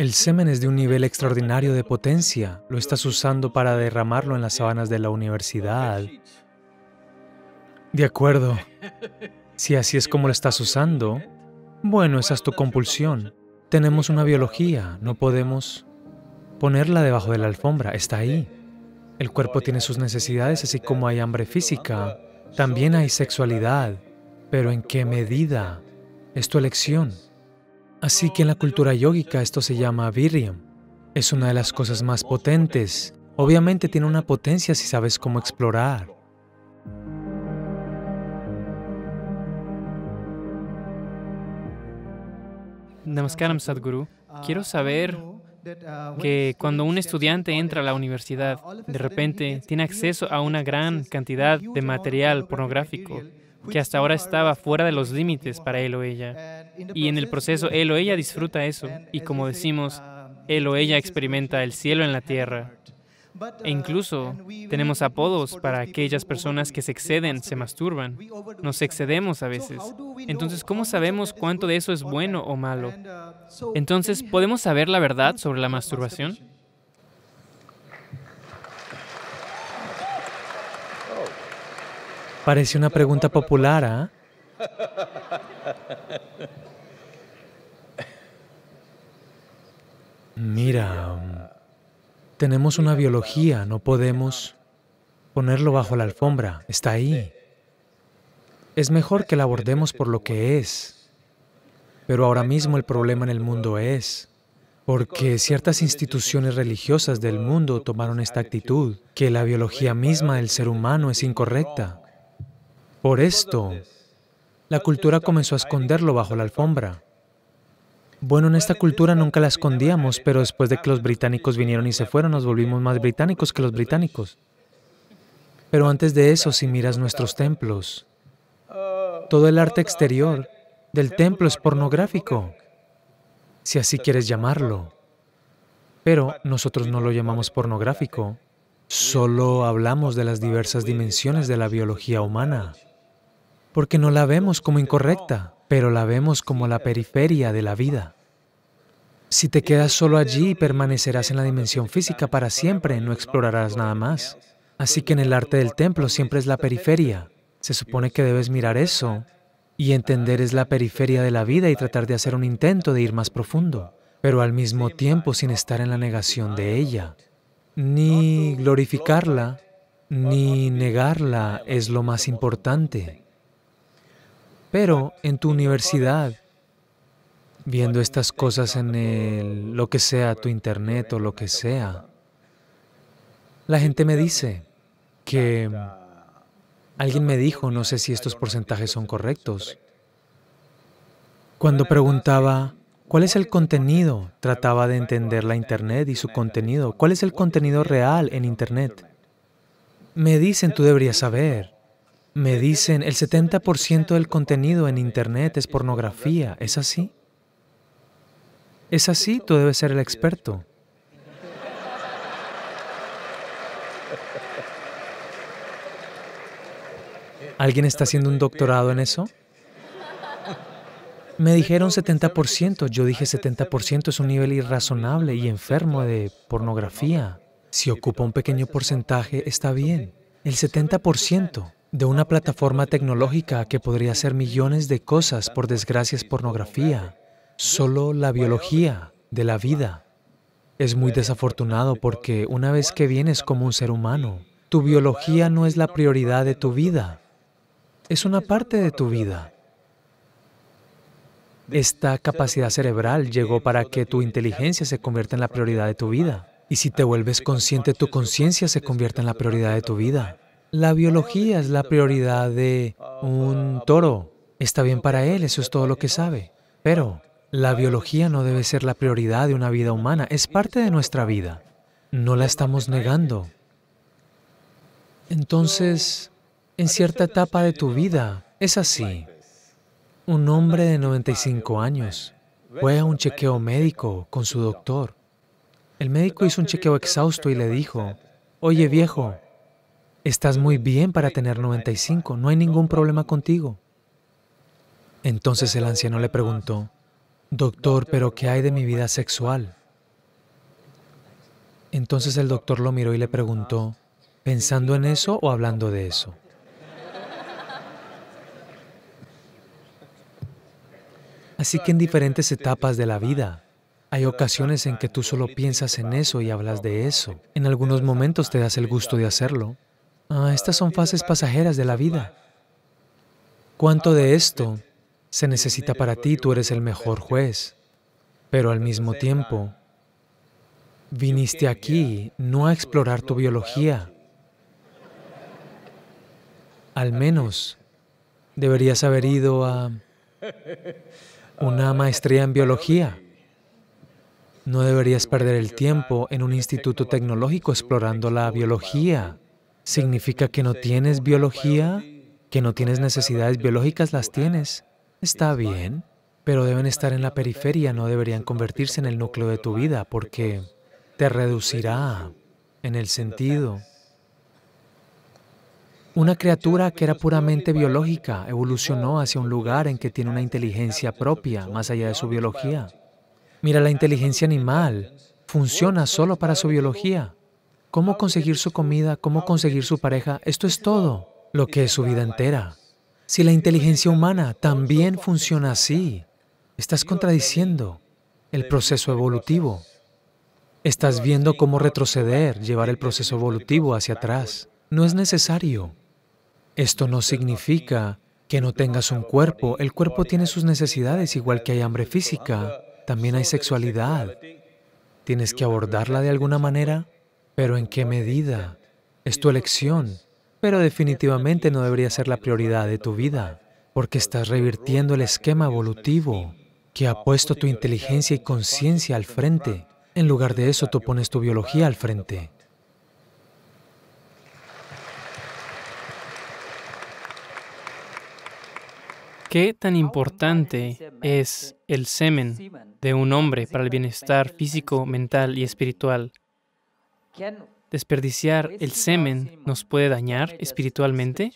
El semen es de un nivel extraordinario de potencia. Lo estás usando para derramarlo en las sabanas de la universidad. De acuerdo. Si así es como lo estás usando, bueno, esa es tu compulsión. Tenemos una biología, no podemos ponerla debajo de la alfombra, está ahí. El cuerpo tiene sus necesidades, así como hay hambre física, también hay sexualidad. Pero ¿en qué medida? Es tu elección. Así que en la cultura yógica esto se llama viryam, Es una de las cosas más potentes. Obviamente tiene una potencia si sabes cómo explorar. Namaskaram Sadhguru. Quiero saber que cuando un estudiante entra a la universidad, de repente tiene acceso a una gran cantidad de material pornográfico que hasta ahora estaba fuera de los límites para él o ella. Y en el proceso, él o ella disfruta eso. Y como decimos, él o ella experimenta el cielo en la tierra. E incluso tenemos apodos para aquellas personas que se exceden, se masturban. Nos excedemos a veces. Entonces, ¿cómo sabemos cuánto de eso es bueno o malo? Entonces, ¿podemos saber la verdad sobre la masturbación? Parece una pregunta popular, ¿ah? Mira, tenemos una biología, no podemos ponerlo bajo la alfombra, está ahí. Es mejor que la abordemos por lo que es. Pero ahora mismo el problema en el mundo es porque ciertas instituciones religiosas del mundo tomaron esta actitud, que la biología misma del ser humano es incorrecta. Por esto, la cultura comenzó a esconderlo bajo la alfombra. Bueno, en esta cultura nunca la escondíamos, pero después de que los británicos vinieron y se fueron, nos volvimos más británicos que los británicos. Pero antes de eso, si miras nuestros templos, todo el arte exterior del templo es pornográfico, si así quieres llamarlo. Pero nosotros no lo llamamos pornográfico, solo hablamos de las diversas dimensiones de la biología humana, porque no la vemos como incorrecta pero la vemos como la periferia de la vida. Si te quedas solo allí, y permanecerás en la dimensión física para siempre, no explorarás nada más. Así que en el arte del templo siempre es la periferia. Se supone que debes mirar eso y entender es la periferia de la vida y tratar de hacer un intento de ir más profundo, pero al mismo tiempo sin estar en la negación de ella. Ni glorificarla, ni negarla es lo más importante. Pero en tu universidad, viendo estas cosas en lo que sea, tu internet o lo que sea, la gente me dice que alguien me dijo, no sé si estos porcentajes son correctos, cuando preguntaba, ¿cuál es el contenido? Trataba de entender la Internet y su contenido. ¿Cuál es el contenido real en Internet? Me dicen, tú deberías saber. Me dicen, el 70% del contenido en Internet es pornografía. ¿Es así? ¿Es así? Tú debes ser el experto. ¿Alguien está haciendo un doctorado en eso? Me dijeron 70%. Yo dije 70% es un nivel irrazonable y enfermo de pornografía. Si ocupa un pequeño porcentaje, está bien. El 70% de una plataforma tecnológica que podría hacer millones de cosas, por desgracia es pornografía, solo la biología de la vida. Es muy desafortunado porque una vez que vienes como un ser humano, tu biología no es la prioridad de tu vida, es una parte de tu vida. Esta capacidad cerebral llegó para que tu inteligencia se convierta en la prioridad de tu vida. Y si te vuelves consciente, tu conciencia se convierte en la prioridad de tu vida. La biología es la prioridad de un toro. Está bien para él, eso es todo lo que sabe. Pero la biología no debe ser la prioridad de una vida humana, es parte de nuestra vida. No la estamos negando. Entonces, en cierta etapa de tu vida, es así. Un hombre de 95 años fue a un chequeo médico con su doctor. El médico hizo un chequeo exhausto y le dijo, oye viejo, Estás muy bien para tener 95, no hay ningún problema contigo. Entonces el anciano le preguntó, Doctor, pero ¿qué hay de mi vida sexual? Entonces el doctor lo miró y le preguntó, ¿pensando en eso o hablando de eso? Así que en diferentes etapas de la vida, hay ocasiones en que tú solo piensas en eso y hablas de eso. En algunos momentos te das el gusto de hacerlo, Ah, estas son fases pasajeras de la vida. ¿Cuánto de esto se necesita para ti? Tú eres el mejor juez. Pero al mismo tiempo, viniste aquí no a explorar tu biología. Al menos deberías haber ido a una maestría en biología. No deberías perder el tiempo en un instituto tecnológico explorando la biología significa que no tienes biología, que no tienes necesidades biológicas, las tienes. Está bien, pero deben estar en la periferia, no deberían convertirse en el núcleo de tu vida, porque te reducirá en el sentido. Una criatura que era puramente biológica evolucionó hacia un lugar en que tiene una inteligencia propia, más allá de su biología. Mira, la inteligencia animal funciona solo para su biología cómo conseguir su comida, cómo conseguir su pareja. Esto es todo lo que es su vida entera. Si la inteligencia humana también funciona así, estás contradiciendo el proceso evolutivo. Estás viendo cómo retroceder, llevar el proceso evolutivo hacia atrás. No es necesario. Esto no significa que no tengas un cuerpo. El cuerpo tiene sus necesidades, igual que hay hambre física, también hay sexualidad. Tienes que abordarla de alguna manera pero ¿en qué medida? Es tu elección, pero definitivamente no debería ser la prioridad de tu vida, porque estás revirtiendo el esquema evolutivo que ha puesto tu inteligencia y conciencia al frente. En lugar de eso, tú pones tu biología al frente. ¿Qué tan importante es el semen de un hombre para el bienestar físico, mental y espiritual ¿Desperdiciar el semen nos puede dañar espiritualmente?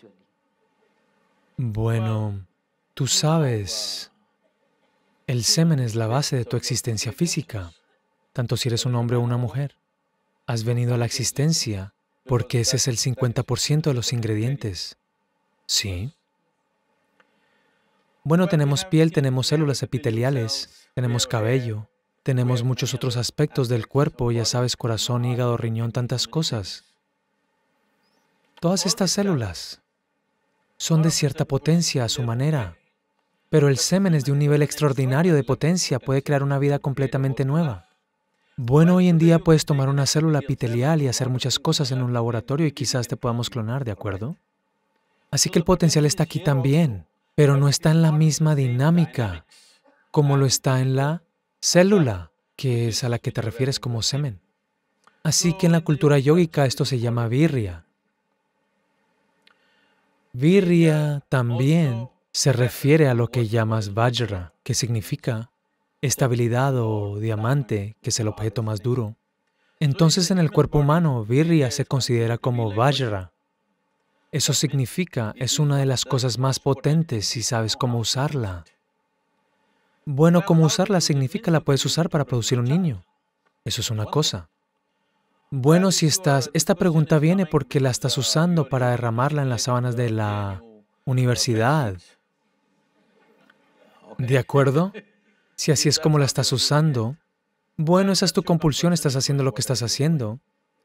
Bueno, tú sabes, el semen es la base de tu existencia física, tanto si eres un hombre o una mujer. Has venido a la existencia porque ese es el 50% de los ingredientes. ¿Sí? Bueno, tenemos piel, tenemos células epiteliales, tenemos cabello, tenemos muchos otros aspectos del cuerpo, ya sabes, corazón, hígado, riñón, tantas cosas. Todas estas células son de cierta potencia a su manera, pero el semen es de un nivel extraordinario de potencia, puede crear una vida completamente nueva. Bueno, hoy en día puedes tomar una célula epitelial y hacer muchas cosas en un laboratorio y quizás te podamos clonar, ¿de acuerdo? Así que el potencial está aquí también, pero no está en la misma dinámica como lo está en la célula, que es a la que te refieres como semen. Así que en la cultura yógica esto se llama virya. Virya también se refiere a lo que llamas vajra, que significa estabilidad o diamante, que es el objeto más duro. Entonces en el cuerpo humano, virya se considera como vajra. Eso significa, es una de las cosas más potentes si sabes cómo usarla. Bueno, como usarla significa la puedes usar para producir un niño. Eso es una cosa. Bueno, si estás... Esta pregunta viene porque la estás usando para derramarla en las sábanas de la universidad. ¿De acuerdo? Si así es como la estás usando, bueno, esa es tu compulsión, estás haciendo lo que estás haciendo.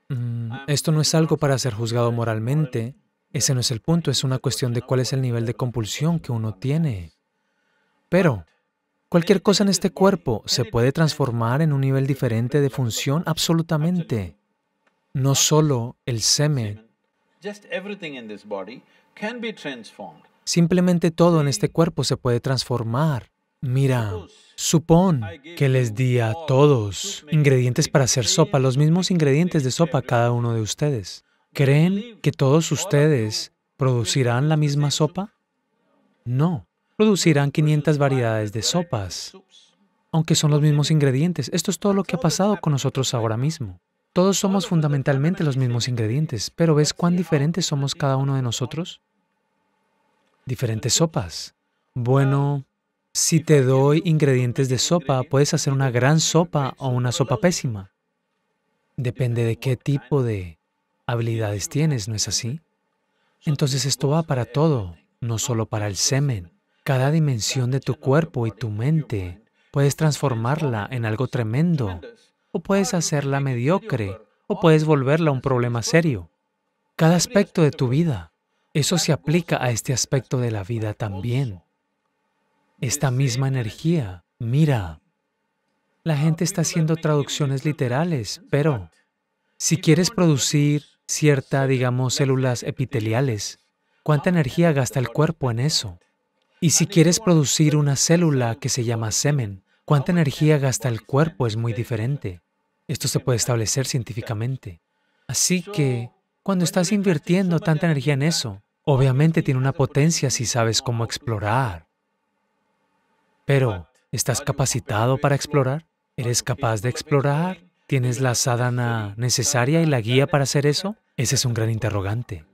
Mm, esto no es algo para ser juzgado moralmente. Ese no es el punto, es una cuestión de cuál es el nivel de compulsión que uno tiene. Pero, Cualquier cosa en este cuerpo se puede transformar en un nivel diferente de función absolutamente. No solo el semen. Simplemente todo en este cuerpo se puede transformar. Mira, supón que les di a todos ingredientes para hacer sopa, los mismos ingredientes de sopa a cada uno de ustedes. ¿Creen que todos ustedes producirán la misma sopa? No producirán 500 variedades de sopas, aunque son los mismos ingredientes. Esto es todo lo que ha pasado con nosotros ahora mismo. Todos somos fundamentalmente los mismos ingredientes, pero ¿ves cuán diferentes somos cada uno de nosotros? Diferentes sopas. Bueno, si te doy ingredientes de sopa, puedes hacer una gran sopa o una sopa pésima. Depende de qué tipo de habilidades tienes, ¿no es así? Entonces esto va para todo, no solo para el semen. Cada dimensión de tu cuerpo y tu mente puedes transformarla en algo tremendo, o puedes hacerla mediocre, o puedes volverla un problema serio. Cada aspecto de tu vida, eso se aplica a este aspecto de la vida también. Esta misma energía, mira, la gente está haciendo traducciones literales, pero si quieres producir cierta, digamos, células epiteliales, ¿cuánta energía gasta el cuerpo en eso? Y si quieres producir una célula que se llama semen, cuánta energía gasta el cuerpo es muy diferente. Esto se puede establecer científicamente. Así que, cuando estás invirtiendo tanta energía en eso, obviamente tiene una potencia si sabes cómo explorar. Pero, ¿estás capacitado para explorar? ¿Eres capaz de explorar? ¿Tienes la sadhana necesaria y la guía para hacer eso? Ese es un gran interrogante.